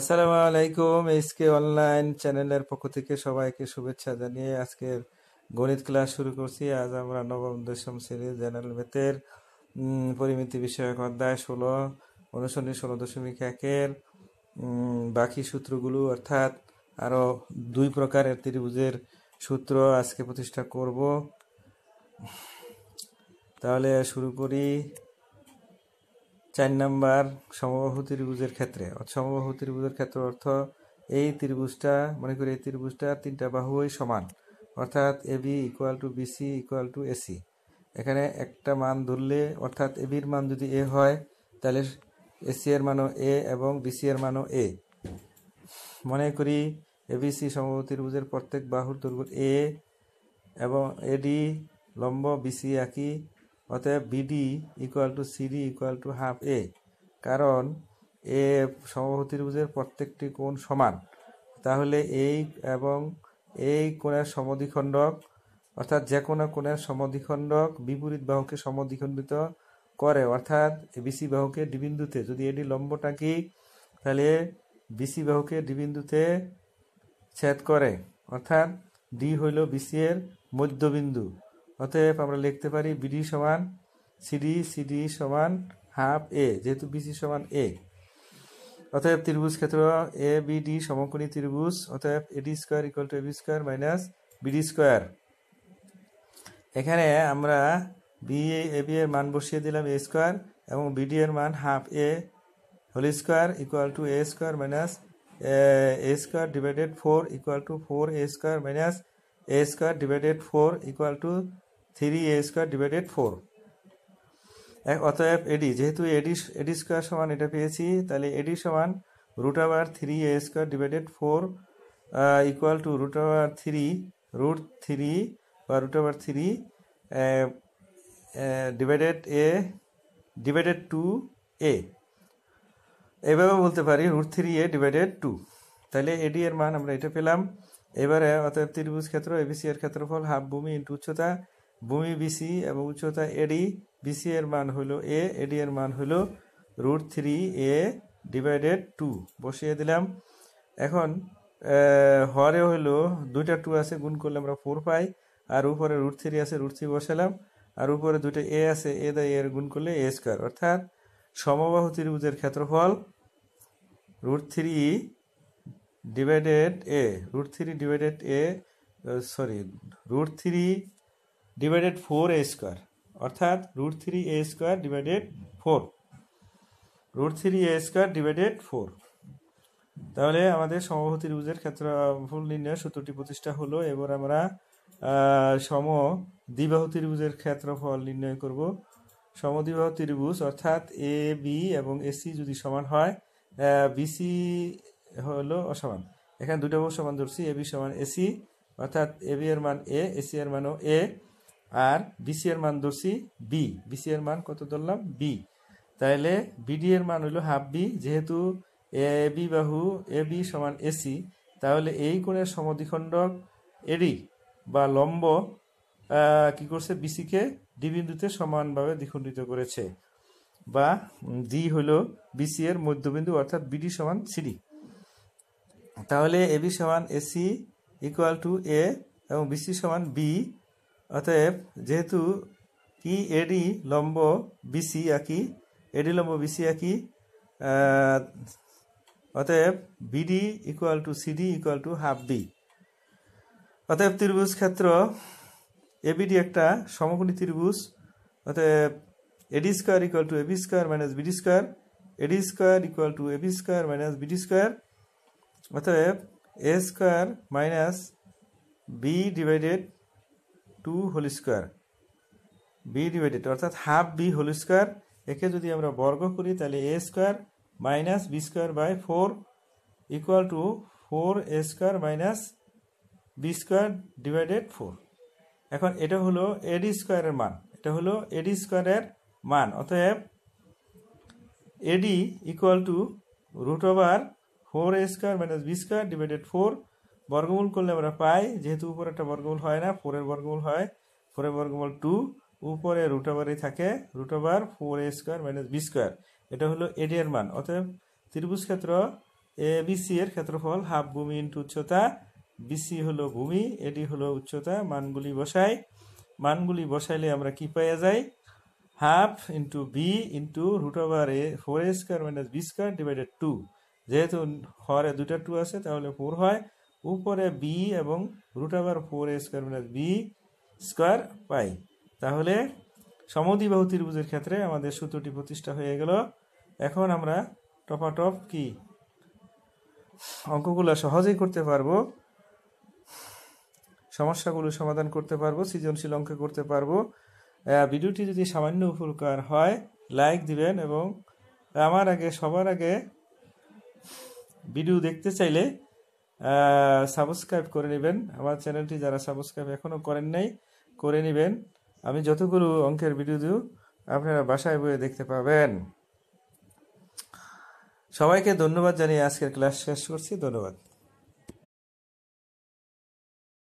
আসসালামু আলাইকুম SK online চ্যানেলের পক্ষ থেকে সবাইকে শুভেচ্ছা জানিয়ে আজকের গণিত ক্লাস শুরু করছি আজ আমরা নবম দশম শ্রেণীর জেনারেল মেথের পরিমিতি বিষয়ক অধ্যায় ষোলো অনুসরণী ষোলো দশমিক একের বাকি সূত্রগুলো অর্থাৎ আরও দুই প্রকারের ত্রিভুজের সূত্র আজকে প্রতিষ্ঠা করব তাহলে শুরু করি চার নাম্বার সমবাহু ত্রিভুজের ক্ষেত্রে সমবাহু ত্রিভুজের ক্ষেত্রে অর্থ এই ত্রিভুজটা মনে করি এই ত্রিভুজটা তিনটা বাহুই সমান অর্থাৎ A B equal to BC equal to AC এখানে একটা মান ধরলে অর্থাৎ এ বির মান যদি এ হয় তাহলে এসি এর মানও এ এবং বিসি এর মানও এ মনে করি এবিসি সমবাহু ত্রিভুজের প্রত্যেক বাহুর দৈর্ঘ্য এ এবং এডি লম্ব বিসি একই অতএব BD equal to CD equal to half A কারণ এ সমভূতিভুজের প্রত্যেকটি কোণ সমান তাহলে এই এবং এই কোণের সমদ্বিখণ্ডক অর্থাৎ যে কোনো কোণের সমদ্বিখণ্ডক বিপরীত বাহুকে সমদ্বিখণ্ডিত করে অর্থাৎ বিসি বাহুকে ডিবিন্দুতে যদি এটি লম্ব টাঁকি তাহলে বিসি বাহুকে ডিবিন্দুতে ছেদ করে অর্থাৎ ডি হইল বিসি এর মধ্যবিন্দু অতএব আমরা লিখতে পারি বিডি সমান সিডি সিডি সমান হাফ এ যেহেতু বিসি সমান এ অতএব ত্রিভুজ ক্ষেত্র এ বিডি সমকোণী ত্রিভুজ অতএব AD square equal to AB square minus BD square এখানে আমরা বি এ বি এর মান বসিয়ে দিলাম এ স্কোয়ার এবং বিডি এর মান half A whole square equal to A square minus A square divided four equal to four A square minus A square divided four equal to three A square divided four অতএব AD যেহেতু এডি এডি square সমান এটা পেয়েছি তাহলে এডি সমান root over three A square divided four equal to root over three root three বা root over three divided A divided two A এভাবে বলতে পারি root three A divided two তাহলে এডি এর মান আমরা এটা পেলাম এবারে অতএব ত্রিভুজ ক্ষেত্র এবিসি এর ক্ষেত্রফল হাফ ভূমি ইন্টু উচ্চতা ভূমি বিসি এবং উচ্চতা এডি বিসি এর মান হলো এ এডি এর মান হলো root three A divided two বসিয়ে দিলাম এখন হরে হলো দুইটা টু আছে গুণ করলে আমরা ফোর পাই আর উপরে রুট থ্রি আছে রুট থ্রি বসালাম আর উপরে দুটো এ আছে এ দা এর গুণ করলে এ স্কোয়ার অর্থাৎ সমবাহু ত্রিভুজের ক্ষেত্রফল root three divided A root three divided A sorry root three divided four A square অর্থাৎ root three A square divided four root three A square divided four তাহলে আমাদের সমবাহু ত্রিভুজের ক্ষেত্র ভুল নির্ণয় সূত্রটি প্রতিষ্ঠা হলো এবার আমরা সম দ্বিবাহু ত্রিভুজের ক্ষেত্রফল নির্ণয় করব সমদ্বিবাহু ত্রিভুজ অর্থাৎ এ বি এবং এসি যদি সমান হয় বিসি হলো অসমান এখানে দুটো বহু সমান ধরছি এ বি সমান এসি অর্থাৎ এ বি এর মান এ এসি এর মানও এ আর বিসি এর মান ধরছি বি বিসি এর মান কত ধরলাম বি তাহলে বিডি এর মান হলো হাফ বি যেহেতু এ বি বাহু এ বি সমান এসি তাহলে এই কোণের সমদ্বিখণ্ডক এডি বা লম্ব কি করছে বিসিকে ডি বিন্দুতে সমানভাবে দ্বিখণ্ডিত করেছে বা ডি হলো বিসি এর মধ্যবিন্দু অর্থাৎ বিডি সমান সিডি তাহলে এবি সমান এসি ইকুয়াল টু এ এবং বিসি সমান বি অতএব যেহেতু কি এডি লম্ব বিসি একই এডি লম্ব বিসি একই অতএব BD equal to CD equal to half B অতএব ত্রিভুজ ক্ষেত্র এবিডি একটা সমকোণী ত্রিভুজ অতএব AD square equal to AB square minus BD square AD square equal to AB square minus BD square অতএব A square minus B divided two whole square B divided অর্থাৎ half B whole square একে যদি আমরা বর্গ করি তাহলে A square minus B square by four equal to four A square minus B square divided four এখন এটা হলো এডি স্কোয়ারের মান এটা হলো এডি স্কোয়ারের মান অতএব AD equal to root over four A square minus B square divided four বর্গমূল করলে আমরা পাই যেহেতু উপরে একটা বর্গমূল হয় না ফোরের বর্গমূল হয় ফোরের বর্গমূল টু উপরে রুট ওভারই থাকে root over four A square minus B square এটা হলো এডিয়ার মান অতএব ত্রিভুজ ক্ষেত্র এ বিসি এর ক্ষেত্রফল হাফ ভূমি ইন্টু উচ্চতা বিসি হলো ভূমি এডি হলো উচ্চতা মানগুলি বসাই মানগুলি বসাইলে আমরা কি পাইয়া যাই half into B into root over A four A square minus B square divided two যেহেতু হরে দুটা টু আছে তাহলে ফোর হয় উপরে বি এবং root over four A square plus B square পাই তাহলে সমদ্বিবাহু ত্রিভুজের ক্ষেত্রে আমাদের সূত্রটি প্রতিষ্ঠা হয়ে গেল এখন আমরা টপাটপ কি অঙ্কগুলো সহজেই করতে পারবো সমস্যাগুলো সমাধান করতে পারবো সৃজনশীল অঙ্ক করতে পারবো ভিডিওটি যদি সামান্য উপকার হয় লাইক দিবেন এবং আমার আগে সবার আগে ভিডিও দেখতে চাইলে সাবস্ক্রাইব করে নেবেন আমার চ্যানেলটি যারা সাবস্ক্রাইব এখনও করেন নাই করে নেবেন আমি যতগুলো অঙ্কের ভিডিও দিও আপনারা বাসায় বয়ে দেখতে পাবেন সবাইকে ধন্যবাদ জানিয়ে আজকের ক্লাস শেষ করছি ধন্যবাদ